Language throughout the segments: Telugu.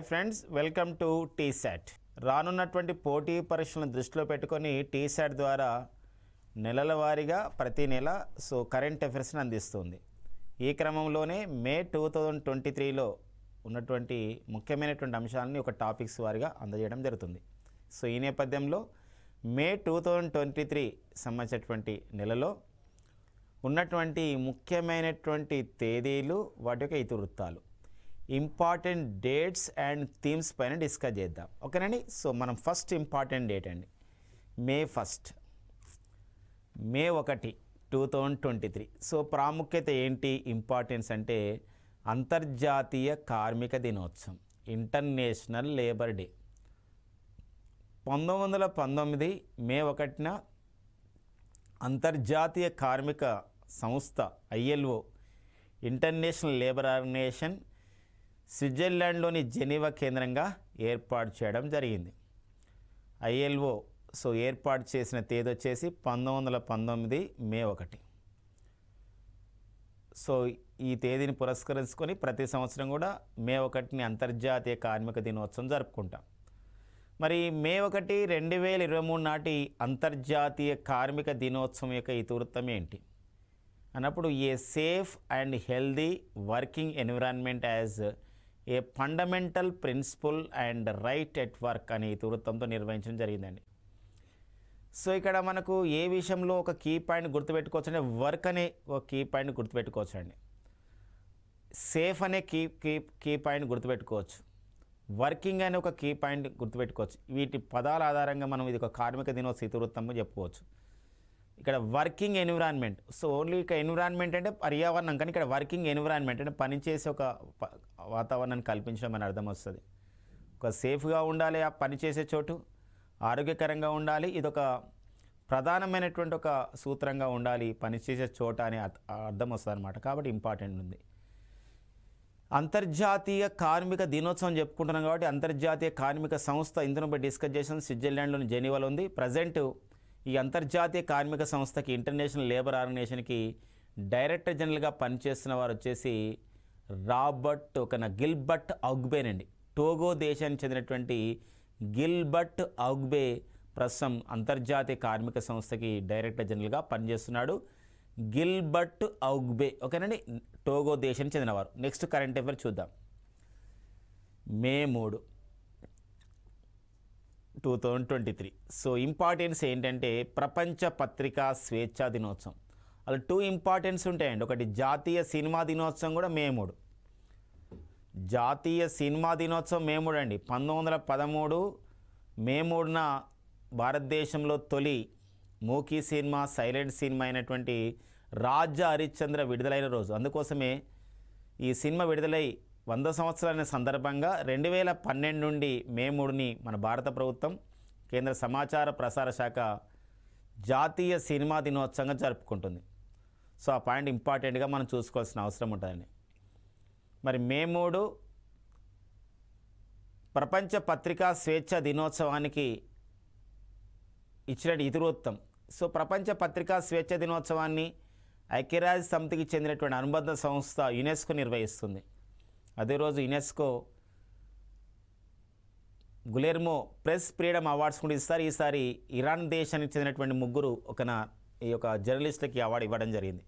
hi friends welcome to T T SAT రానున్నటువంటి పోటీ పరీక్షలను దృష్టిలో పెట్టుకొని టీ టీశాట్ ద్వారా నెలల వారీగా ప్రతి నెల సో కరెంట్ అఫేర్స్ని అందిస్తుంది ఈ క్రమంలోనే మే టూ థౌజండ్ ట్వంటీ త్రీలో ఉన్నటువంటి ముఖ్యమైనటువంటి అంశాలని ఒక టాపిక్స్ వారిగా అందజేయడం జరుగుతుంది సో ఈ నేపథ్యంలో May two thousand twenty three సంబంధించినటువంటి నెలలో ఉన్నటువంటి ముఖ్యమైనటువంటి తేదీలు వాటి యొక్క ఇతివృత్తాలు ఇంపార్టెంట్ డేట్స్ అండ్ థీమ్స్ పైన డిస్కస్ చేద్దాం ఓకేనండి సో మనం ఫస్ట్ ఇంపార్టెంట్ డేట్ అండి మే ఫస్ట్ మే ఒకటి two thousand twenty three so ప్రాముఖ్యత ఏంటి ఇంపార్టెన్స్ అంటే అంతర్జాతీయ కార్మిక దినోత్సవం ఇంటర్నేషనల్ లేబర్ డే పంతొమ్మిది వందల పంతొమ్మిది మే ఒకటిన అంతర్జాతీయ కార్మిక సంస్థ ఐఎల్ఓ ఇంటర్నేషనల్ లేబర్ ఆర్గనైజేషన్ స్విట్జర్లాండ్లోని జెనీవా కేంద్రంగా ఏర్పాటు చేయడం జరిగింది ఐఎల్ఓ సో ఏర్పాటు చేసిన తేదీ వచ్చేసి పంతొమ్మిది వందల పంతొమ్మిది మే ఒకటి సో ఈ తేదీని పురస్కరించుకొని ప్రతి సంవత్సరం కూడా మే ఒకటిని అంతర్జాతీయ కార్మిక దినోత్సవం జరుపుకుంటాం మరి మే ఒకటి రెండు వేల ఇరవై మూడు నాటి అంతర్జాతీయ కార్మిక దినోత్సవం యొక్క ఇతివృత్తం ఏంటి అన్నప్పుడు a safe and healthy working environment as a fundamental principle and right at work అనే ఇతివృత్తంతో నిర్వహించడం జరిగిందండి సో ఇక్కడ మనకు ఏ విషయంలో ఒక కీ పాయింట్ గుర్తుపెట్టుకోవచ్చు అంటే వర్క్ అనే ఒక కీ పాయింట్ గుర్తుపెట్టుకోవచ్చు అండి సేఫ్ అనే కీ కీ కీ పాయింట్ గుర్తుపెట్టుకోవచ్చు వర్కింగ్ అనే ఒక కీ పాయింట్ గుర్తుపెట్టుకోవచ్చు వీటి పదాల ఆధారంగా మనం ఇది ఒక కార్మిక దినోత్సవ ఇతివృత్తంగా చెప్పుకోవచ్చు ఇక్కడ వర్కింగ్ ఎన్విరాన్మెంట్ సో ఓన్లీ ఇక ఎన్విరాన్మెంట్ అంటే పర్యావరణం కానీ ఇక్కడ వర్కింగ్ ఎన్విరాన్మెంట్ అంటే పనిచేసే ఒక వాతావరణాన్ని కల్పించడం అని అర్థం వస్తుంది ఒక సేఫ్గా ఉండాలి ఆ పనిచేసే చోటు ఆరోగ్యకరంగా ఉండాలి ఇదొక ప్రధానమైనటువంటి ఒక సూత్రంగా ఉండాలి పనిచేసే చోట అని అర్థం వస్తుంది అనమాట కాబట్టి ఇంపార్టెంట్ ఉంది అంతర్జాతీయ కార్మిక దినోత్సవం చెప్పుకుంటున్నాం కాబట్టి అంతర్జాతీయ కార్మిక సంస్థ ఇంతనపై డిస్కస్ చేసిన స్విట్జర్లాండ్లోని జెనీవాలో ఉంది ప్రజెంట్ ఈ అంతర్జాతీయ కార్మిక సంస్థకి ఇంటర్నేషనల్ లేబర్ ఆర్గనైజేషన్కి డైరెక్టర్ జనరల్గా పనిచేస్తున్న వారు వచ్చేసి రాబర్ట్ ఒక గిల్బర్ట్ అగ్బేన్ అండి టోగో దేశానికి చెందినటువంటి గిల్బర్ట్ అగ్బే ప్రస్తుతం అంతర్జాతీయ కార్మిక సంస్థకి డైరెక్టర్ జనరల్గా పనిచేస్తున్నాడు గిల్బర్ట్ అగ్బే ఓకేనండి టోగో దేశానికి చెందినవారు నెక్స్ట్ కరెంట్ అఫేర్ చూద్దాం మే మూడు two thousand twenty three so importance ఏంటంటే ప్రపంచ పత్రికా స్వేచ్ఛా దినోత్సవం అలా టూ ఇంపార్టెన్స్ ఉంటాయండి ఒకటి జాతీయ సినిమా దినోత్సవం కూడా మే మూడు జాతీయ సినిమా దినోత్సవం మే మూడు అండి పంతొమ్మిది వందల పదమూడు మే మూడున భారతదేశంలో తొలి మూకీ సినిమా సైలెంట్ సినిమా అయినటువంటి రాజా హరిశ్చంద్ర విడుదలైన రోజు అందుకోసమే ఈ సినిమా విడుదలై వంద సంవత్సరాల సందర్భంగా రెండు వేల పన్నెండు నుండి మే మూడుని మన భారత ప్రభుత్వం కేంద్ర సమాచార ప్రసార శాఖ జాతీయ సినిమా దినోత్సవంగా జరుపుకుంటుంది సో ఆ పాయింట్ ఇంపార్టెంట్గా మనం చూసుకోవాల్సిన అవసరం ఉంటుందండి మరి మే మూడు ప్రపంచ పత్రికా స్వేచ్ఛ దినోత్సవానికి ఇచ్చిన ఇతివృత్తం సో ప్రపంచ పత్రికా స్వేచ్ఛ దినోత్సవాన్ని ఐక్యరాజ్య సమితికి చెందినటువంటి అనుబంధ సంస్థ యునెస్కో నిర్వహిస్తుంది అదే రోజు UNESCO Guillermo press freedom awards కూడా ఇస్తారు ఈసారి ఇరాన్ దేశానికి చెందినటువంటి ముగ్గురు ఒక ఈ యొక్క జర్నలిస్టులకి అవార్డు ఇవ్వడం జరిగింది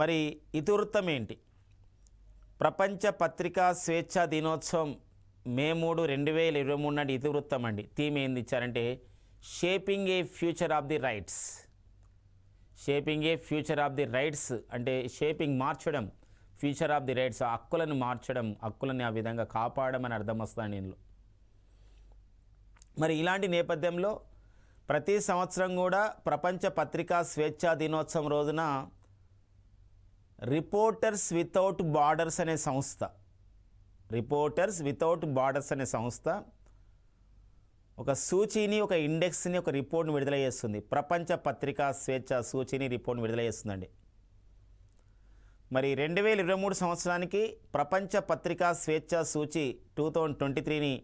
మరి ఇతివృత్తం ఏంటి ప్రపంచ పత్రికా స్వేచ్ఛా దినోత్సవం మే మూడు రెండు వేల ఇరవై మూడు నాటి ఇతివృత్తం అండి థీమ్ ఏంది ఇచ్చారంటే shaping a future of the rights shaping a future of the rights అంటే షేపింగ్ మార్చడం ఫ్యూచర్ ఆఫ్ ది రైట్స్ హక్కులను మార్చడం హక్కులని ఆ విధంగా కాపాడడం అని అర్థం వస్తాను నేను మరి ఇలాంటి నేపథ్యంలో ప్రతి సంవత్సరం కూడా ప్రపంచ పత్రికా స్వేచ్ఛా దినోత్సవం రోజున రిపోర్టర్స్ వితౌట్ బార్డర్స్ అనే సంస్థ రిపోర్టర్స్ వితౌట్ బార్డర్స్ అనే సంస్థ ఒక సూచీని ఒక ఇండెక్స్ని ఒక రిపోర్ట్ని విడుదల చేస్తుంది ప్రపంచ పత్రికా స్వేచ్ఛ సూచీని రిపోర్ట్ని విడుదల చేస్తుందండి మరి రెండు వేల ఇరవై మూడు సంవత్సరానికి ప్రపంచ పత్రికా స్వేచ్ఛ సూచి టూ థౌజండ్ ట్వంటీ త్రీని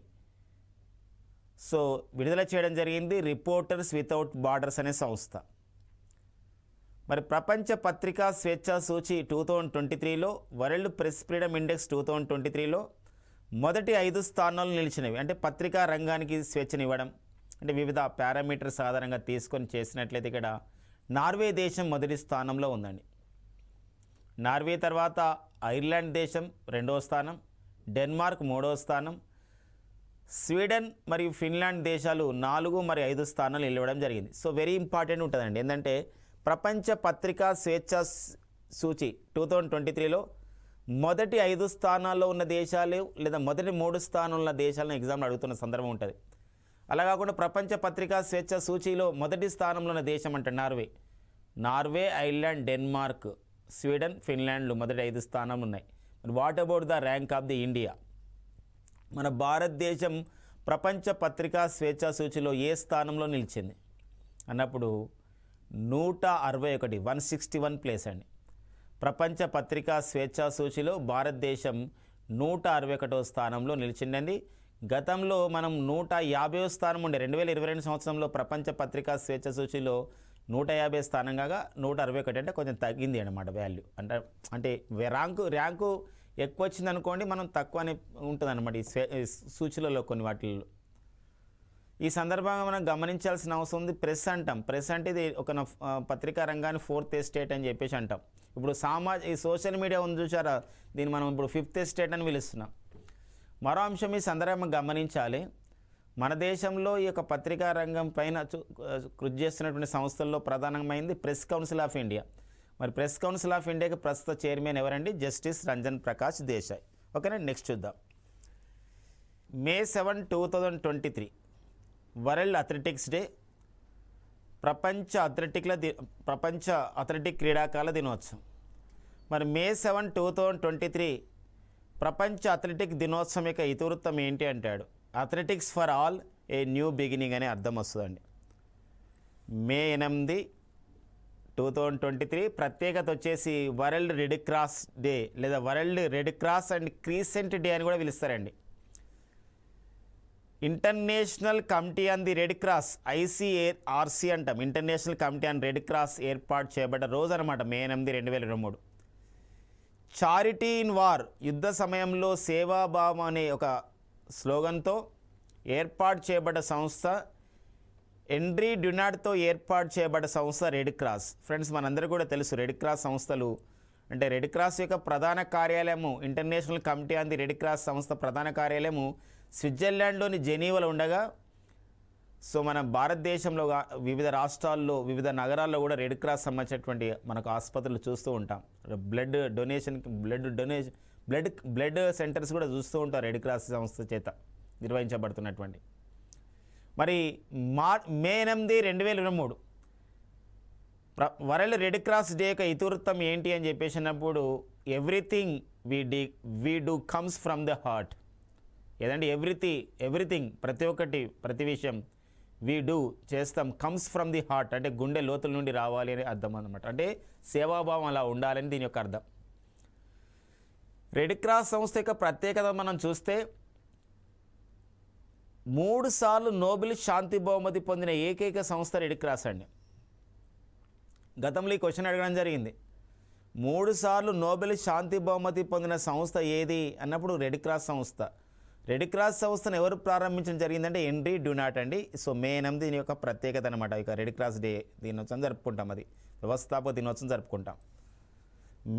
సో విడుదల చేయడం జరిగింది రిపోర్టర్స్ వితౌట్ బార్డర్స్ అనే సంస్థ మరి ప్రపంచ పత్రికా స్వేచ్ఛ సూచి టూ థౌజండ్ ట్వంటీ త్రీలో world press freedom index two thousand twenty త్రీలో మొదటి ఐదు స్థానాలు నిలిచినవి అంటే పత్రికా రంగానికి స్వేచ్ఛనివ్వడం అంటే వివిధ పారామీటర్స్ ఆధారంగా తీసుకొని చేసినట్లయితే ఇక్కడ నార్వే దేశం మొదటి స్థానంలో ఉందండి నార్వే తర్వాత ఐర్లాండ్ దేశం రెండవ స్థానం డెన్మార్క్ మూడవ స్థానం స్వీడన్ మరియు ఫిన్లాండ్ దేశాలు నాలుగు మరియు ఐదు స్థానాలు నిలవడం జరిగింది సో వెరీ ఇంపార్టెంట్ ఉంటుందండి ఏంటంటే ప్రపంచ పత్రికా స్వేచ్ఛ సూచి టూ థౌజండ్ ట్వంటీ త్రీలో మొదటి ఐదు స్థానాల్లో ఉన్న దేశాలు లేదా మొదటి మూడు స్థానంలో ఉన్న దేశాలను ఎగ్జామ్లు అడుగుతున్న సందర్భం ఉంటుంది అలా కాకుండా ప్రపంచ పత్రికా స్వేచ్ఛ సూచీలో మొదటి స్థానంలో ఉన్న దేశం అంటే Norway Norway Ireland Denmark Sweden ఫిన్లాండ్లు మొదటి ఐదు స్థానం ఉన్నాయి మరి what about the rank of the India మన భారతదేశం ప్రపంచ పత్రికా స్వేచ్ఛా సూచిలో ఏ స్థానంలో నిలిచింది అన్నప్పుడు నూట అరవై ఒకటి వన్ సిక్స్టీ వన్ ప్లేస్ అండి ప్రపంచ పత్రికా స్వేచ్ఛా సూచిలో భారతదేశం నూట అరవై ఒకటో స్థానంలో నిలిచిందండి గతంలో మనం నూట యాభైవ స్థానం ఉండే రెండు వేల ఇరవై రెండు సంవత్సరంలో ప్రపంచ పత్రికా స్వేచ్ఛ సూచిలో నూట యాభై స్థానం కాగా నూట అరవై ఒకటి అంటే కొంచెం తగ్గింది అనమాట వాల్యూ అంటే అంటే ర్యాంకు ర్యాంకు ఎక్కువ వచ్చింది అనుకోండి మనం తక్కువనే ఉంటుంది అనమాట ఈ సూచనలలో కొన్ని వాటిల్లో ఈ సందర్భంగా మనం గమనించాల్సిన అవసరం ఉంది ప్రెస్ అంటాం ప్రెస్ అంటే ఇది ఒక పత్రికా రంగాన్ని ఫోర్త్ ఎస్టేట్ అని చెప్పేసి అంటాం ఇప్పుడు సామాజ ఈ సోషల్ మీడియా ఉంది చూసారా దీన్ని మనం ఇప్పుడు ఫిఫ్త్ ఎస్టేట్ అని పిలుస్తున్నాం మరో అంశం ఈ సందర్భంగా గమనించాలి మన దేశంలో ఈ యొక్క పత్రికా రంగం పైన కృషి చేస్తున్నటువంటి సంస్థల్లో ప్రధానమైంది ప్రెస్ కౌన్సిల్ ఆఫ్ ఇండియా మరి ప్రెస్ కౌన్సిల్ ఆఫ్ ఇండియాకి ప్రస్తుత చైర్మన్ ఎవరండి జస్టిస్ రంజన్ ప్రకాష్ దేశాయ్ ఓకేనండి నెక్స్ట్ చూద్దాం May seven two thousand twenty three world athletics day ప్రపంచ అథ్లెటిక్ల ది ప్రపంచ అథ్లెటిక్ క్రీడాకాల దినోత్సవం మరి May seven two thousand twenty three ప్రపంచ అథ్లెటిక్ దినోత్సవం యొక్క ఇతివృత్తం ఏంటి అంటాడు athletics for all a new beginning అనే అర్థం వస్తుందండి మే ఎనిమిది టూ థౌజండ్ ట్వంటీ త్రీ ప్రత్యేకత వచ్చేసి వరల్డ్ రెడ్ క్రాస్ డే లేదా world red cross and crescent day అని కూడా పిలుస్తారండి international committee on the red cross RC అంటాం international committee on red cross ఏర్పాటు చేయబడ్డ రోజు అనమాట మే ఎనిమిది రెండు వేల ఇరవై మూడు చారిటీ ఇన్ వార్ యుద్ధ సమయంలో సేవాభావం అనే ఒక స్లోగన్తో ఏర్పాటు చేయబడ్డ సంస్థ ఎండ్రీ డ్యునాడ్తో ఏర్పాటు చేయబడ్డ సంస్థ రెడ్ క్రాస్ ఫ్రెండ్స్ మనందరూ కూడా తెలుసు రెడ్ క్రాస్ సంస్థలు అంటే రెడ్ క్రాస్ యొక్క ప్రధాన కార్యాలయము international committee on the red cross సంస్థ ప్రధాన కార్యాలయము స్విట్జర్లాండ్లోని జెనీవలో ఉండగా సో మన భారతదేశంలో వివిధ రాష్ట్రాల్లో వివిధ నగరాల్లో కూడా రెడ్ క్రాస్ సంబంధించినటువంటి మనకు ఆసుపత్రులు చూస్తూ ఉంటాం బ్లడ్ డొనేషన్కి blood donation blood blood centres కూడా చూస్తూ ఉంటారు రెడ్ క్రాస్ సంస్థ చేత నిర్వహించబడుతున్నటువంటి మరి మా మే ఎనిమిది రెండు వేల ఇరవై మూడు వరల్డ్ రెడ్ క్రాస్ డే యొక్క ఇతివృత్తం ఏంటి అని చెప్పేసినప్పుడు ఎవ్రీథింగ్ వీ డి we do comes from the heart ఏదంటే ఎవ్రీథి ఎవ్రీథింగ్ ప్రతి ఒక్కటి ప్రతి విషయం వీ డూ చేస్తాం కమ్స్ ఫ్రమ్ ది హార్ట్ అంటే గుండె లోతుల నుండి రావాలి అని అర్థం అనమాట అంటే సేవాభావం అలా ఉండాలని దీని యొక్క అర్థం రెడ్ క్రాస్ సంస్థ యొక్క ప్రత్యేకత మనం చూస్తే మూడు సార్లు నోబెల్ శాంతి బహుమతి పొందిన ఏకైక సంస్థ రెడ్ క్రాస్ అండి గతంలో ఈ క్వశ్చన్ అడగడం జరిగింది మూడు సార్లు నోబెల్ శాంతి బహుమతి పొందిన సంస్థ ఏది అన్నప్పుడు రెడ్ క్రాస్ సంస్థ రెడ్ క్రాస్ సంస్థను ఎవరు ప్రారంభించడం జరిగిందంటే ఎన్రీ డ్యూనాట్ అండి సో మే ఎనిమిది దీని యొక్క ప్రత్యేకత అనమాట ఇక రెడ్ క్రాస్ డే దీని జరుపుకుంటాం అది వ్యవస్థాపక దినోత్సవం జరుపుకుంటాం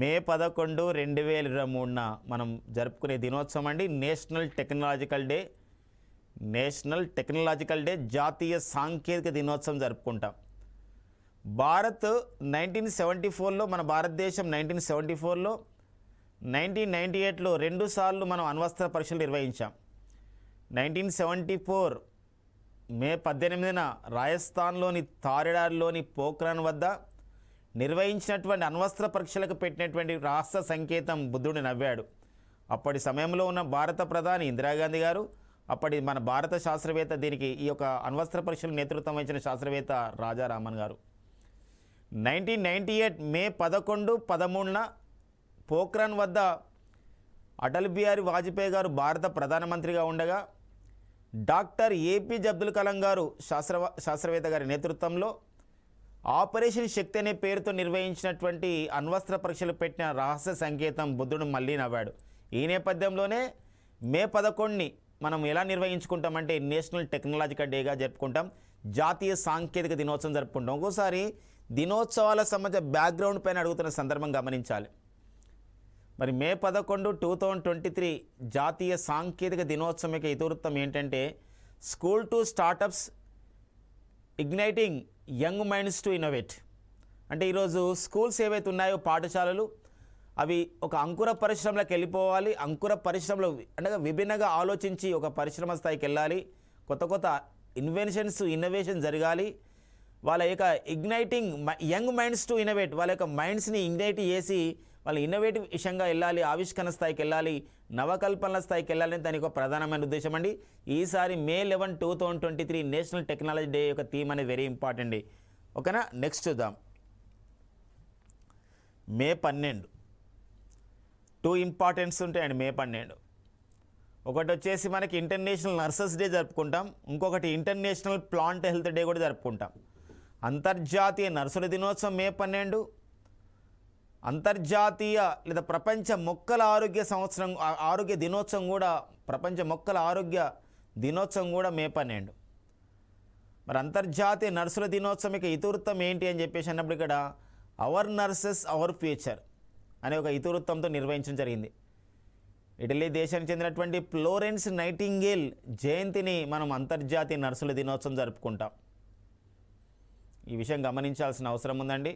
మే పదకొండు రెండు వేల ఇరవై మూడున మనం జరుపుకునే దినోత్సవం అండి national technological day national technological day జాతీయ సాంకేతిక దినోత్సవం జరుపుకుంటాం భారత్ నైన్టీన్ సెవెంటీ ఫోర్లో మన భారతదేశం నైన్టీన్ సెవెంటీ ఫోర్లో నైన్టీన్ నైంటీ ఎయిట్లో రెండుసార్లు మనం అణ్వస్త్ర పరీక్షలు నిర్వహించాం నైన్టీన్ సెవెంటీ ఫోర్ మే పద్దెనిమిదిన రాజస్థాన్లోని తారిడార్లోని పోఖ్రాన్ వద్ద నిర్వహించినటువంటి అణ్వస్త్ర పరీక్షలకు పెట్టినటువంటి రాష్ట్ర సంకేతం బుద్ధుడు నవ్వాడు అప్పటి సమయంలో ఉన్న భారత ప్రధాని ఇందిరాగాంధీ గారు అప్పటి మన భారత శాస్త్రవేత్త దీనికి ఈ యొక్క అణ్వస్త్ర పరీక్షలు నేతృత్వం వహించిన శాస్త్రవేత్త రాజారామన్ గారు నైన్టీన్ నైంటీ ఎయిట్ మే పదకొండు పదమూడున పోఖ్రాన్ వద్ద అటల్ బిహారీ వాజ్పేయి గారు భారత ప్రధానమంత్రిగా ఉండగా డాక్టర్ ఏపీజే అబ్దుల్ కలాం గారు శాస్త్ర శాస్త్రవేత్త గారి నేతృత్వంలో ఆపరేషన్ శక్తి అనే పేరుతో నిర్వహించినటువంటి అణ్వస్త్ర పరీక్షలు పెట్టిన రహస్య సంకేతం బుద్ధుడు మళ్ళీ నవ్వాడు ఈ నేపథ్యంలోనే మే పదకొండుని మనం ఎలా నిర్వహించుకుంటామంటే నేషనల్ టెక్నాలజికల్ డేగా జరుపుకుంటాం జాతీయ సాంకేతిక దినోత్సవం జరుపుకుంటాం ఒక్కోసారి దినోత్సవాల సంబంధ బ్యాక్గ్రౌండ్ పైన అడుగుతున్న సందర్భం గమనించాలి మరి మే పదకొండు టూ థౌజండ్ ట్వంటీ త్రీ జాతీయ సాంకేతిక దినోత్సవం యొక్క ఇతివృత్తం ఏంటంటే school to startups igniting young minds to innovate అంటే ఈరోజు స్కూల్స్ ఏవైతే ఉన్నాయో పాఠశాలలు అవి ఒక అంకుర పరిశ్రమలోకి వెళ్ళిపోవాలి అంకుర పరిశ్రమలో అంటే విభిన్నంగా ఆలోచించి ఒక పరిశ్రమ స్థాయికి వెళ్ళాలి కొత్త కొత్త ఇన్వెన్షన్స్ ఇన్నోవేషన్ జరగాలి వాళ్ళ యొక్క igniting young minds to innovate వాళ్ళ యొక్క మైండ్స్ని ఇగ్నైట్ చేసి వాళ్ళు ఇన్నోవేటివ్ విషయంగా వెళ్ళాలి ఆవిష్కరణ స్థాయికి వెళ్ళాలి నవకల్పనల స్థాయికి వెళ్ళాలని దానికి ఒక ప్రధానమైన ఉద్దేశం అండి ఈసారి May eleven two thousand twenty three national technology day యొక్క థీమ్ అనేది వెరీ ఇంపార్టెంట్ ఓకేనా నెక్స్ట్ చూద్దాం మే పన్నెండు టూ ఇంపార్టెంట్స్ ఉంటాయండి మే పన్నెండు ఒకటి వచ్చేసి మనకి ఇంటర్నేషనల్ నర్సెస్ డే జరుపుకుంటాం ఇంకొకటి ఇంటర్నేషనల్ ప్లాంట్ హెల్త్ డే కూడా జరుపుకుంటాం అంతర్జాతీయ నర్సుల దినోత్సవం మే పన్నెండు అంతర్జాతీయ లేదా ప్రపంచ మొక్కల ఆరోగ్య సంవత్సరం ఆరోగ్య దినోత్సవం కూడా ప్రపంచ మొక్కల ఆరోగ్య దినోత్సవం కూడా మే పన్నెండు మరి అంతర్జాతీయ నర్సుల దినోత్సవం యొక్క ఇతివృత్తం ఏంటి అని చెప్పేసి అన్నప్పుడు ఇక్కడ అవర్ నర్సెస్ అవర్ ఫ్యూచర్ అనే ఒక ఇతివృత్తంతో నిర్వహించడం జరిగింది ఇటలీ దేశానికి చెందినటువంటి ఫ్లోరెన్స్ నైటింగేల్ జయంతిని మనం అంతర్జాతీయ నర్సుల దినోత్సవం జరుపుకుంటాం ఈ విషయం గమనించాల్సిన అవసరం ఉందండి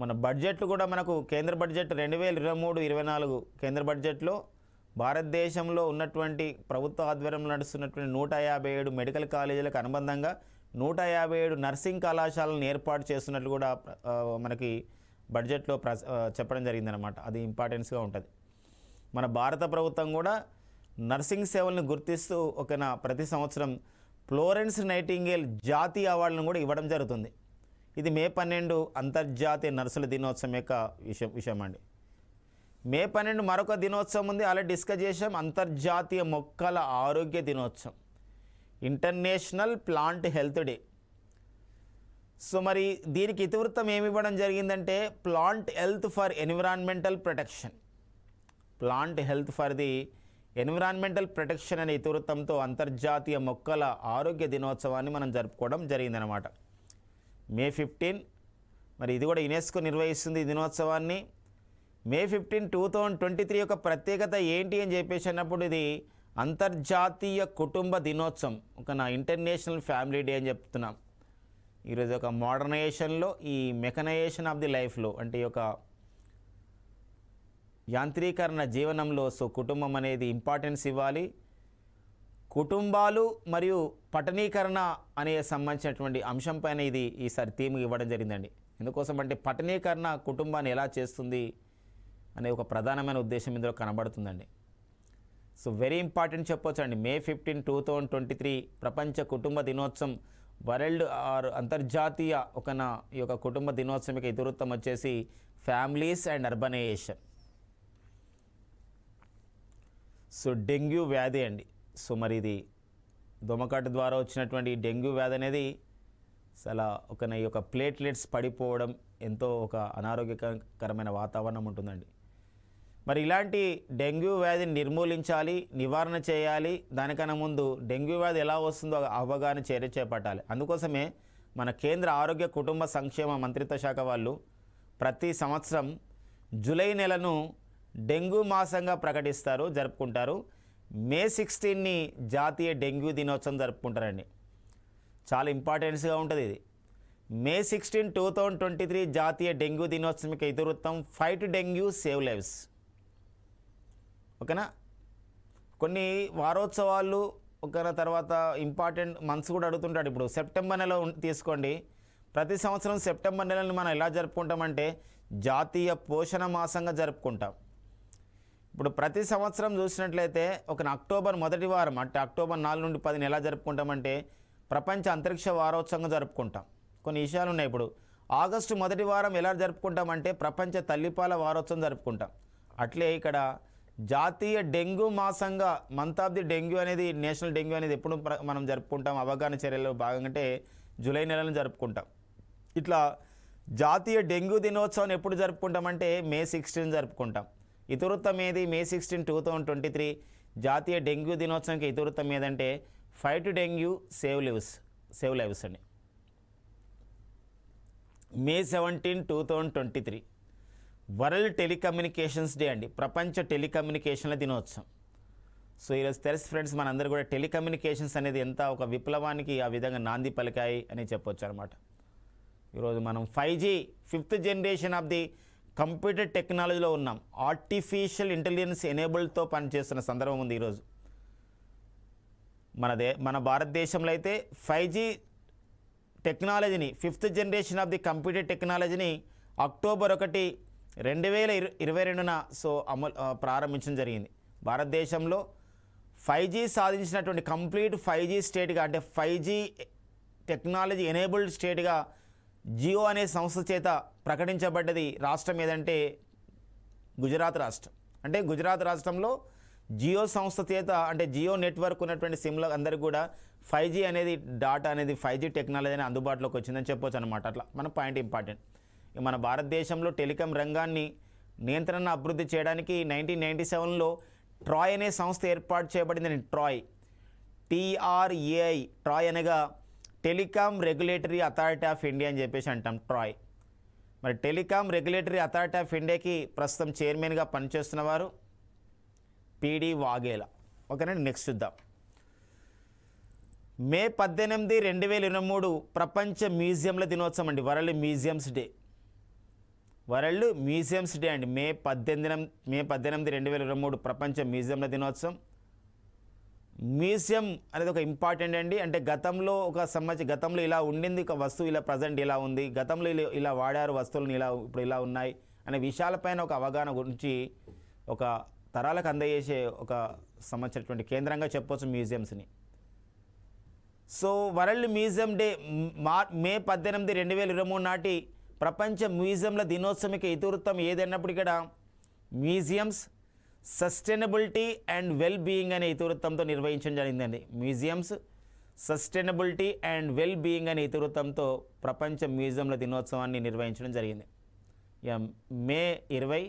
మన బడ్జెట్లు కూడా మనకు కేంద్ర బడ్జెట్ రెండు వేల ఇరవై మూడు ఇరవై నాలుగు కేంద్ర బడ్జెట్లో భారతదేశంలో ఉన్నటువంటి ప్రభుత్వ ఆధ్వర్యంలో నడుస్తున్నటువంటి నూట యాభై ఏడు మెడికల్ కాలేజీలకు అనుబంధంగా నూట యాభై ఏడు నర్సింగ్ కళాశాలను ఏర్పాటు చేస్తున్నట్లు కూడా మనకి బడ్జెట్లో ప్ర చెప్పడం జరిగిందనమాట అది ఇంపార్టెన్స్గా ఉంటుంది మన భారత ప్రభుత్వం కూడా నర్సింగ్ సేవలను గుర్తిస్తూ ఒక ప్రతి సంవత్సరం ఫ్లోరెన్స్ నైటింగేల్ జాతీయ అవార్డులను కూడా ఇవ్వడం జరుగుతుంది ఇది మే పన్నెండు అంతర్జాతీయ నర్సుల దినోత్సవం యొక్క విషయం విషయం అండి మే పన్నెండు మరొక దినోత్సవం ఉంది అలా డిస్కస్ చేసాం అంతర్జాతీయ మొక్కల ఆరోగ్య దినోత్సవం international plant health day so మరి దీనికి ఇతివృత్తం ఏమి ఇవ్వడం జరిగిందంటే plant health for environmental protection plant health for the environmental protection అనే ఇతివృత్తంతో అంతర్జాతీయ మొక్కల ఆరోగ్య దినోత్సవాన్ని మనం జరుపుకోవడం జరిగిందనమాట మే ఫిఫ్టీన్ మరి ఇది కూడా యునెస్కో నిర్వహిస్తుంది ఈ దినోత్సవాన్ని May fifteen two thousand twenty three యొక్క ప్రత్యేకత ఏంటి అని చెప్పేసి అన్నప్పుడు ఇది అంతర్జాతీయ కుటుంబ దినోత్సవం ఒక నా ఇంటర్నేషనల్ ఫ్యామిలీ డే అని చెప్తున్నాం ఈరోజు ఒక మోడర్నైజేషన్లో ఈ మెకనైజేషన్ ఆఫ్ ది లైఫ్లో అంటే ఒక యాంత్రీకరణ జీవనంలో సో కుటుంబం అనేది ఇంపార్టెన్స్ ఇవ్వాలి కుటుంబాలు మరియు పట్టణీకరణ అనే సంబంధించినటువంటి అంశంపైన ఇది ఈసారి థీమ్ ఇవ్వడం జరిగిందండి ఎందుకోసం అంటే పట్టణీకరణ కుటుంబాన్ని ఎలా చేస్తుంది అనే ఒక ప్రధానమైన ఉద్దేశం ఇందులో కనబడుతుందండి సో వెరీ ఇంపార్టెంట్ అండి May fifteen two thousand twenty three ప్రపంచ కుటుంబ దినోత్సవం వరల్డ్ ఆర్ అంతర్జాతీయ ఒక నా ఈ యొక్క కుటుంబ దినోత్సవం యొక్క ఇతివృత్తం వచ్చేసి families and urbanisation so dengue వ్యాధి అండి సో మరి ఇది దొమకాటు ద్వారా వచ్చినటువంటి డెంగ్యూ వ్యాధి అనేది చాలా ఒక ఈ యొక్క ప్లేట్లెట్స్ పడిపోవడం ఎంతో ఒక అనారోగ్యకరమైన వాతావరణం ఉంటుందండి మరి ఇలాంటి డెంగ్యూ వ్యాధిని నిర్మూలించాలి నివారణ చేయాలి దానికన్నా ముందు డెంగ్యూ వ్యాధి ఎలా వస్తుందో అవగాహన చర్య చేపట్టాలి అందుకోసమే మన కేంద్ర ఆరోగ్య కుటుంబ సంక్షేమ మంత్రిత్వ శాఖ వాళ్ళు ప్రతి సంవత్సరం జూలై నెలను డెంగ్యూ మాసంగా ప్రకటిస్తారు జరుపుకుంటారు మే సిక్స్టీన్ని జాతీయ డెంగ్యూ దినోత్సవం జరుపుకుంటారండి చాలా ఇంపార్టెన్స్గా ఉంటుంది ఇది May sixteen two thousand twenty three జాతీయ డెంగ్యూ దినోత్సవంకి ఇతివృత్తం ఫైట్ డెంగ్యూ సేవ్ లైవ్స్ ఓకేనా కొన్ని వారోత్సవాలు ఒక తర్వాత ఇంపార్టెంట్ మంత్స్ కూడా అడుగుతుంటాడు ఇప్పుడు సెప్టెంబర్ నెల తీసుకోండి ప్రతి సంవత్సరం సెప్టెంబర్ నెలని మనం ఎలా జరుపుకుంటామంటే జాతీయ పోషణ మాసంగా జరుపుకుంటాం ఇప్పుడు ప్రతి సంవత్సరం చూసినట్లయితే ఒక అక్టోబర్ మొదటి వారం అంటే అక్టోబర్ నాలుగు నుండి పదిని ఎలా జరుపుకుంటామంటే ప్రపంచ అంతరిక్ష వారోత్సవంగా జరుపుకుంటాం కొన్ని విషయాలు ఉన్నాయి ఇప్పుడు ఆగస్టు మొదటి వారం ఎలా జరుపుకుంటామంటే ప్రపంచ తల్లిపాల వారోత్సవం జరుపుకుంటాం అట్లే ఇక్కడ జాతీయ డెంగ్యూ మాసంగా మంత్ ఆఫ్ ది డెంగ్యూ అనేది నేషనల్ డెంగ్యూ అనేది ఎప్పుడు మనం జరుపుకుంటాం అవగాహన చర్యలు భాగంగా జూలై నెలను జరుపుకుంటాం ఇట్లా జాతీయ డెంగ్యూ దినోత్సవం ఎప్పుడు జరుపుకుంటామంటే మే సిక్స్టీన్ జరుపుకుంటాం ఇతివృత్తం ఏది May sixteen two thousand twenty three జాతీయ డెంగ్యూ దినోత్సవంకి ఇతివృత్తం ఏదంటే fight dengue save lives save lives అండి May seventeen two thousand twenty three world telecommunications day అండి ప్రపంచ టెలికమ్యూనికేషన్ల దినోత్సవం సో ఈరోజు తెలుసు ఫ్రెండ్స్ మనందరూ కూడా టెలికమ్యూనికేషన్స్ అనేది ఎంత ఒక విప్లవానికి ఆ విధంగా నాంది పలికాయి అని చెప్పొచ్చు అనమాట ఈరోజు మనం five G fifth generation of the computer టెక్నాలజీలో ఉన్నాం ఆర్టిఫిషియల్ ఇంటెలిజెన్స్ ఎనేబుల్తో పనిచేస్తున్న సందర్భం ఉంది ఈరోజు మన దే మన భారతదేశంలో అయితే ఫైవ్ జీ టెక్నాలజీని fifth generation of the computer టెక్నాలజీని అక్టోబర్ ఒకటి రెండు వేల ఇరవై రెండున సో అమలు ప్రారంభించడం జరిగింది భారతదేశంలో ఫైవ్ జీ సాధించినటువంటి కంప్లీట్ ఫైవ్ జీ స్టేట్గా అంటే ఫైవ్ జీ టెక్నాలజీ ఎనేబుల్డ్ స్టేట్గా జియో అనే సంస్థ చేత ప్రకటించబడ్డది రాష్ట్రం ఏదంటే గుజరాత్ రాష్ట్రం అంటే గుజరాత్ రాష్ట్రంలో జియో సంస్థ చేత అంటే జియో నెట్వర్క్ ఉన్నటువంటి సిమ్ల అందరికీ కూడా ఫైవ్ జీ అనేది డాటా అనేది ఫైవ్ జీ టెక్నాలజీ అనేది అందుబాటులోకి వచ్చిందని చెప్పొచ్చు అనమాట అట్లా మన పాయింట్ ఇంపార్టెంట్ మన భారతదేశంలో టెలికాం రంగాన్ని నియంత్రణ అభివృద్ధి చేయడానికి నైన్టీన్ నైంటీ సెవెన్లో ట్రాయ్ అనే సంస్థ ఏర్పాటు చేయబడింది ట్రాయ్ టీఆర్ఏఐ ట్రాయ్ అనగా telecom regulatory authority of India అని చెప్పేసి అంటాం ట్రాయ్ మరి టెలికాం రెగ్యులేటరీ అథారిటీ ఆఫ్ ఇండియాకి ప్రస్తుతం చైర్మన్గా పనిచేస్తున్నవారు పీడి వాఘేలా ఓకేనండి నెక్స్ట్ చూద్దాం మే పద్దెనిమిది రెండు వేల ఇరవై మూడు ప్రపంచ మ్యూజియంల దినోత్సవం అండి world museums day world museums day అండి మే పద్దెనిమిది మే పద్దెనిమిది రెండు వేల ఇరవై మూడు ప్రపంచ మ్యూజియంల దినోత్సవం మ్యూజియం అనేది ఒక ఇంపార్టెంట్ అండి అంటే గతంలో ఒక సంబంధించి గతంలో ఇలా ఉండింది ఒక వస్తువు ఇలా ప్రజెంట్ ఇలా ఉంది గతంలో ఇలా వాడారు వస్తువులను ఇలా ఇప్పుడు ఇలా ఉన్నాయి అనే విషయాలపైన ఒక అవగాహన గురించి ఒక తరాలకు అందజేసే ఒక సంబంధించినటువంటి కేంద్రంగా చెప్పవచ్చు మ్యూజియంస్ని so world museum day May పద్దెనిమిది రెండు వేల ఇరవై మూడు నాటి ప్రపంచ మ్యూజియంల దినోత్సవకి ఇతివృత్తం ఏదన్నప్పుడు ఇక్కడ museums sustainability and well being అనే ఇతివృత్తంతో నిర్వహించడం జరిగిందండి museums sustainability and well being అనే ఇతివృత్తంతో ప్రపంచ మ్యూజియంల దినోత్సవాన్ని నిర్వహించడం జరిగింది మే ఇరవై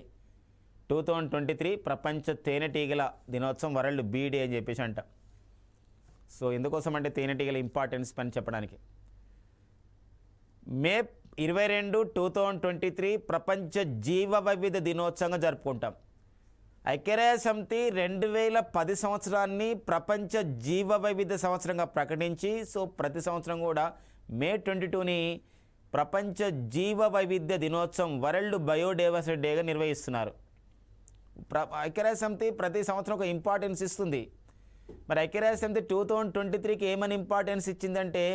టూ థౌజండ్ ట్వంటీ త్రీ ప్రపంచ తేనెటీగల దినోత్సవం వరల్డ్ బీడే అని చెప్పేసి అంట సో ఎందుకోసం అంటే తేనెటీగల ఇంపార్టెన్స్ పని చెప్పడానికి మే ఇరవై రెండు టూ థౌజండ్ ట్వంటీ త్రీ ప్రపంచ జీవ వైవిధ్య దినోత్సవంగా జరుపుకుంటాం సమితి రెండు వేల పది సంవత్సరాన్ని ప్రపంచ జీవ వైవిధ్య సంవత్సరంగా ప్రకటించి సో ప్రతి సంవత్సరం కూడా మే ట్వంటీ టూని ప్రపంచ జీవ వైవిధ్య దినోత్సవం వరల్డ్ బయోడైవర్సిటీ డేగా నిర్వహిస్తున్నారు ప్ర సమితి ప్రతి సంవత్సరం ఒక ఇంపార్టెన్స్ ఇస్తుంది మరి సమితి టూ థౌజండ్ ట్వంటీ త్రీకి ఏమని ఇంపార్టెన్స్ ఇచ్చిందంటే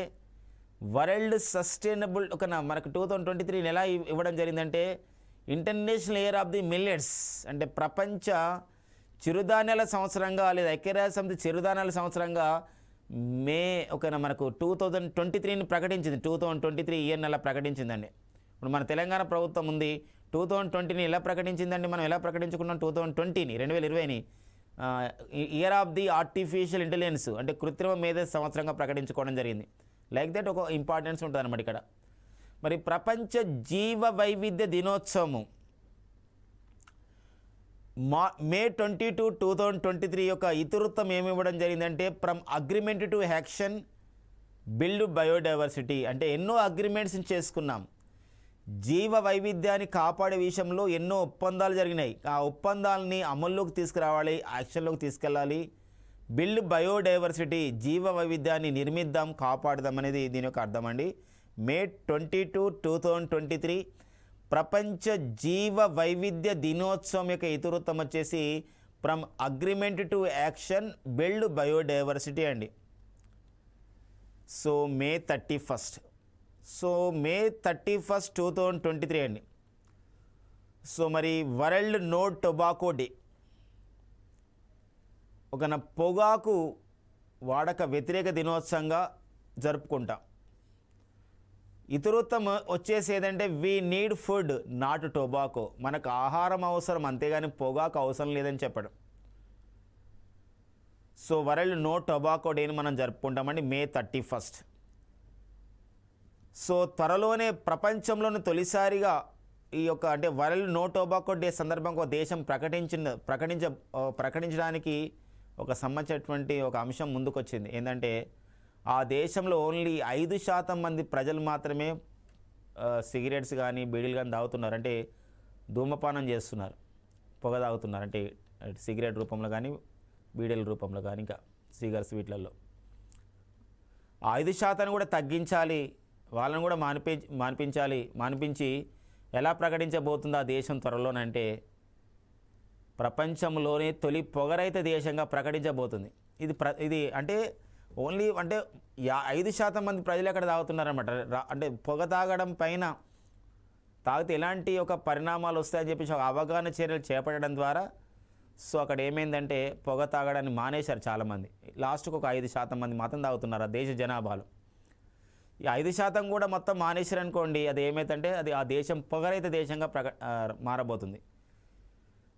వరల్డ్ సస్టైనబుల్ ఒక మనకు టూ థౌజండ్ ట్వంటీ త్రీ నెల ఇవ్వడం జరిగిందంటే international year of the millets అంటే ప్రపంచ చిరుధాన్యాల సంవత్సరంగా లేదా ఐక్యరాజ్య సమితి చిరుధాన్యాల సంవత్సరంగా మే ఒకన మనకు టూ థౌజండ్ ట్వంటీ త్రీని ప్రకటించింది two thousand twenty three year అలా ప్రకటించిందండి ఇప్పుడు మన తెలంగాణ ప్రభుత్వం ఉంది టూ థౌజండ్ ట్వంటీని ఎలా ప్రకటించిందండి మనం ఎలా ప్రకటించుకున్నాం టూ థౌజండ్ ట్వంటీని రెండు వేల ఇరవైని year of the artificial intelligence అంటే కృత్రిమ మేధ సంవత్సరంగా ప్రకటించుకోవడం జరిగింది లైక్ దట్ ఒక ఇంపార్టెన్స్ ఉంటుంది అనమాట ఇక్కడ మరి ప్రపంచ జీవ వైవిధ్య దినోత్సవము మా May twenty two two thousand twenty three యొక్క ఇతివృత్తం ఇవ్వడం జరిగిందంటే from agreement to action build biodiversity అంటే ఎన్నో అగ్రిమెంట్స్ని చేసుకున్నాం జీవ వైవిధ్యాన్ని కాపాడే విషయంలో ఎన్నో ఒప్పందాలు జరిగినాయి ఆ ఒప్పందాలని అమల్లోకి తీసుకురావాలి యాక్షన్లోకి తీసుకెళ్ళాలి బిల్డ్ బయోడైవర్సిటీ జీవ వైవిధ్యాన్ని నిర్మిద్దాం కాపాడదాం అనేది దీని యొక్క అర్థం అండి May twenty two two thousand twenty three ప్రపంచ జీవ వైవిధ్య దినోత్సవం యొక్క ఇతివృత్తం వచ్చేసి from agreement to action build biodiversity అండి so May thirty first so May thirty first two thousand twenty three అండి సో మరి వరల్డ్ నో టొబాకో డే ఒకన పొగాకు వాడక వ్యతిరేక దినోత్సవంగా జరుపుకుంటాం ఇతరుత్వం వచ్చేసి ఏదంటే we need food not tobacco మనకు ఆహారం అవసరం అంతేగాని పొగాకు అవసరం లేదని చెప్పడం సో వరల్డ్ నో టొబాకో డేని మనం జరుపుకుంటామండి మే థర్టీ ఫస్ట్ సో త్వరలోనే ప్రపంచంలోని తొలిసారిగా ఈ యొక్క అంటే వరల్డ్ నో టొబాకో డే సందర్భంగా దేశం ప్రకటించిన ప్రకటించ ప్రకటించడానికి ఒక సంబంధించినటువంటి ఒక అంశం ముందుకొచ్చింది ఏంటంటే ఆ దేశంలో ఓన్లీ ఐదు శాతం మంది ప్రజలు మాత్రమే సిగరెట్స్ కానీ బీడీలు కానీ తాగుతున్నారు అంటే ధూమపానం చేస్తున్నారు పొగ తాగుతున్నారు అంటే సిగరెట్ రూపంలో కానీ బీడీల రూపంలో కానీ ఇంకా సిగర్ స్వీట్లలో ఐదు శాతాన్ని కూడా తగ్గించాలి వాళ్ళని కూడా మానిపి మానిపించాలి మానిపించి ఎలా ప్రకటించబోతుంది ఆ దేశం త్వరలోనంటే ప్రపంచంలోనే తొలి పొగరైతే దేశంగా ప్రకటించబోతుంది ఇది ప్ర ఇది అంటే ఓన్లీ అంటే యా ఐదు శాతం మంది ప్రజలు అక్కడ తాగుతున్నారన్నమాట అంటే పొగ తాగడం పైన తాగితే ఎలాంటి ఒక పరిణామాలు వస్తాయని చెప్పేసి ఒక అవగాహన చర్యలు చేపట్టడం ద్వారా సో అక్కడ ఏమైందంటే పొగ తాగడాన్ని మానేశారు చాలామంది లాస్ట్కు ఒక ఐదు శాతం మంది మాత్రం తాగుతున్నారు ఆ దేశ జనాభాలో ఈ ఐదు శాతం కూడా మొత్తం మానేశారు అనుకోండి అది ఏమైతుందంటే అది ఆ దేశం పొగరైతే దేశంగా ప్రక మారబోతుంది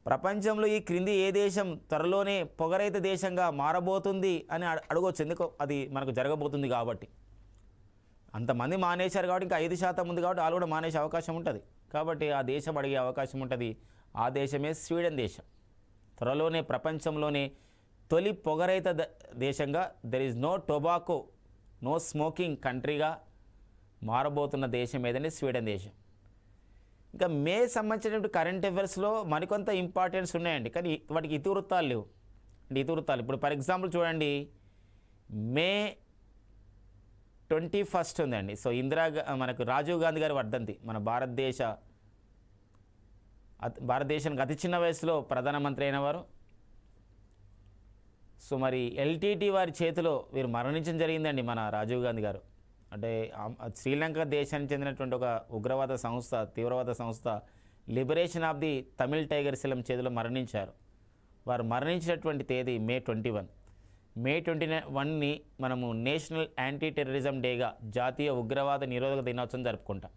ప్రపంచంలో ఈ క్రింది ఏ దేశం త్వరలోనే పొగరైత దేశంగా మారబోతుంది అని అడగవచ్చు ఎందుకు అది మనకు జరగబోతుంది కాబట్టి అంతమంది మానేశారు కాబట్టి ఇంకా ఐదు శాతం ఉంది కాబట్టి వాళ్ళు కూడా మానేసే అవకాశం ఉంటుంది కాబట్టి ఆ దేశం అడిగే అవకాశం ఉంటుంది ఆ దేశమే స్వీడన్ దేశం త్వరలోనే ప్రపంచంలోనే తొలి పొగరైత దేశంగా there is no tobacco no smoking కంట్రీగా మారబోతున్న దేశం ఏదంటే స్వీడన్ దేశం ఇంకా మే సంబంధించినటువంటి కరెంట్ అఫైర్స్లో మరికొంత ఇంపార్టెన్స్ ఉన్నాయండి కానీ వాటికి ఇతివృత్తాలు లేవు అంటే ఇతివృత్తాలు ఇప్పుడు ఫర్ ఎగ్జాంపుల్ చూడండి మే ట్వంటీ ఫస్ట్ ఉందండి సో ఇందిరా మనకు రాజీవ్ గాంధీ గారి వర్ధంతి మన భారతదేశ భారతదేశానికి అతి చిన్న వయసులో ప్రధానమంత్రి అయినవారు సో మరి ఎల్టీటీ వారి చేతిలో వీరు మరణించడం జరిగిందండి మన రాజీవ్ గాంధీ గారు అంటే శ్రీలంక దేశానికి చెందినటువంటి ఒక ఉగ్రవాద సంస్థ తీవ్రవాద సంస్థ liberation of the Tamil tiger శిలం చేతిలో మరణించారు వారు మరణించినటువంటి తేదీ May twenty one May twenty వన్ని మనము నేషనల్ యాంటీ టెర్రరిజం డేగా జాతీయ ఉగ్రవాద నిరోధక దినోత్సవం జరుపుకుంటాం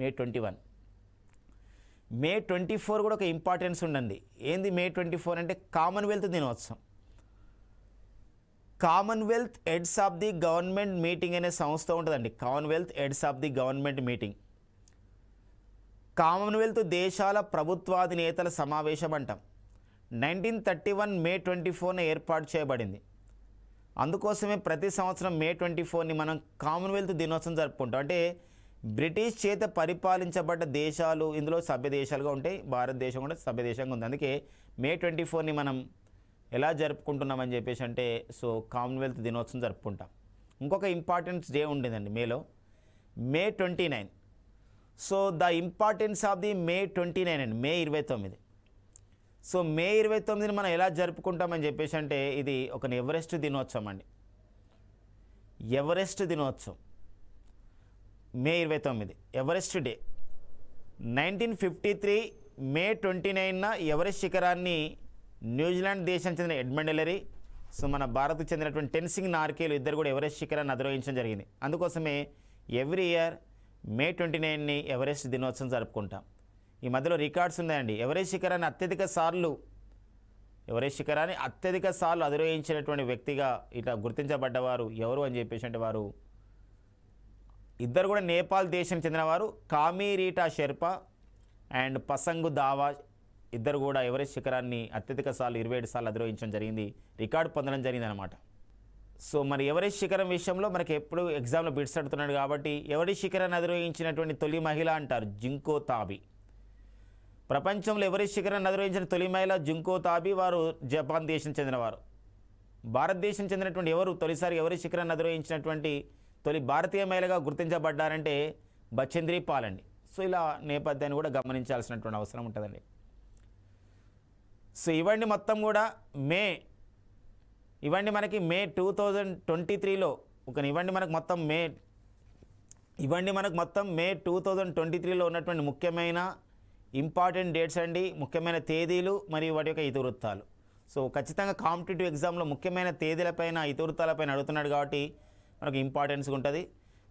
May twenty one May twenty four కూడా ఒక ఇంపార్టెన్స్ ఉండండి ఏంది మే ట్వంటీ ఫోర్ అంటే కామన్వెల్త్ దినోత్సవం Commonwealth heads of the government meeting అనే సంస్థ ఉంటుందండి Commonwealth heads of the government meeting Commonwealth దేశాల ప్రభుత్వాధినేతల సమావేశం అంటాం nineteen thirty one May twenty ఫోర్న ఏర్పాటు చేయబడింది అందుకోసమే ప్రతి సంవత్సరం మే ట్వంటీ ఫోర్ని మనం కామన్వెల్త్ దినోత్సవం జరుపుకుంటాం అంటే బ్రిటిష్ చేత పరిపాలించబడ్డ దేశాలు ఇందులో సభ్య దేశాలుగా ఉంటాయి భారతదేశం కూడా సభ్య దేశంగా ఉంది అందుకే మే ట్వంటీ ఫోర్ని మనం ఎలా జరుపుకుంటున్నామని చెప్పేసి అంటే సో కామన్వెల్త్ దినోత్సవం జరుపుకుంటాం ఇంకొక ఇంపార్టెన్స్ డే ఉండేదండి మేలో May twenty nine so the importance of the May twenty nine అండి మే ఇరవై తొమ్మిది సో మే ఇరవై తొమ్మిదిని మనం ఎలా జరుపుకుంటామని చెప్పేసి అంటే ఇది ఒక ఎవరెస్ట్ దినోత్సవం అండి ఎవరెస్ట్ దినోత్సవం మే ఇరవై తొమ్మిది Everest day nineteen fifty three May twenty నైన్న ఎవరెస్ట్ శిఖరాన్ని న్యూజిలాండ్ దేశానికి చెందిన ఎడ్మండ్ ఎలరీ సో మన భారత్కు చెందినటువంటి టెన్సింగ్ నార్కేలు ఇద్దరు కూడా ఎవరెస్ట్ శిఖరాన్ని అధిరోహించడం జరిగింది అందుకోసమే ఎవ్రీ ఇయర్ మే ట్వంటీ నైన్ని ఎవరెస్ట్ దినోత్సవం జరుపుకుంటాం ఈ మధ్యలో రికార్డ్స్ ఉన్నాయండి ఎవరెస్ట్ శిఖరాన్ని అత్యధిక సార్లు ఎవరెస్ట్ శిఖరాన్ని అత్యధిక సార్లు అధిరోహించినటువంటి వ్యక్తిగా ఇట్లా గుర్తించబడ్డవారు ఎవరు అని చెప్పేసి వారు ఇద్దరు కూడా నేపాల్ దేశం చెందినవారు కామీరీటా షెర్పా అండ్ పసంగు దావా ఇద్దరు కూడా ఎవరెస్ట్ శిఖరాన్ని అత్యధిక సార్లు ఇరవై ఏడు సార్లు అధిరోహించడం జరిగింది రికార్డు పొందడం జరిగింది అనమాట సో మరి ఎవరెస్ట్ శిఖరం విషయంలో మనకి ఎప్పుడు ఎగ్జామ్లో బిట్స్ అడుతున్నాడు కాబట్టి ఎవరెస్ట్ శిఖరాన్ని అధిరోహించినటువంటి తొలి మహిళ అంటారు జింకో తాబి ప్రపంచంలో ఎవరెస్ట్ శిఖరాన్ని అధిరోహించిన తొలి మహిళ జింకో తాబి వారు జపాన్ దేశం చెందినవారు భారతదేశం చెందినటువంటి ఎవరు తొలిసారి ఎవరెస్ట్ శిఖరాన్ని అధిరోహించినటువంటి తొలి భారతీయ మహిళగా గుర్తించబడ్డారంటే బచంద్రి పాలండి సో ఇలా నేపథ్యాన్ని కూడా గమనించాల్సినటువంటి అవసరం ఉంటుందండి సో ఇవన్నీ మొత్తం కూడా మే ఇవన్నీ మనకి మే టూ థౌజండ్ ట్వంటీ త్రీలో ఒక ఇవన్నీ మనకు మొత్తం మే ఇవన్నీ మనకు మొత్తం మే టూ థౌజండ్ ట్వంటీ త్రీలో ఉన్నటువంటి ముఖ్యమైన ఇంపార్టెంట్ డేట్స్ అండి ముఖ్యమైన తేదీలు మరియు వాటి యొక్క ఇతివృత్తాలు సో ఖచ్చితంగా కాంపిటేటివ్ ఎగ్జామ్లో ముఖ్యమైన తేదీలపైన ఇతివృత్తాలపైన అడుగుతున్నాడు కాబట్టి మనకు ఇంపార్టెన్స్ ఉంటుంది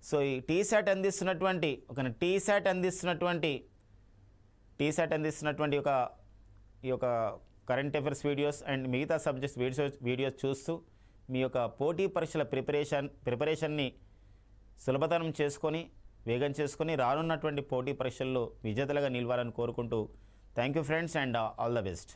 సో ఈ టీశాట్ అందిస్తున్నటువంటి ఒక టీశాట్ అందిస్తున్నటువంటి టీశాట్ అందిస్తున్నటువంటి ఒక ఈ యొక్క కరెంట్ అఫైర్స్ వీడియోస్ అండ్ మిగతా సబ్జెక్ట్స్ వీడియోస్ వీడియోస్ చూస్తూ మీ యొక్క పోటీ పరీక్షల ప్రిపరేషన్ ప్రిపరేషన్ని సులభతరం చేసుకొని వేగం చేసుకొని రానున్నటువంటి పోటీ పరీక్షల్లో విజేతలుగా నిలవాలని కోరుకుంటూ thank you friends and all the best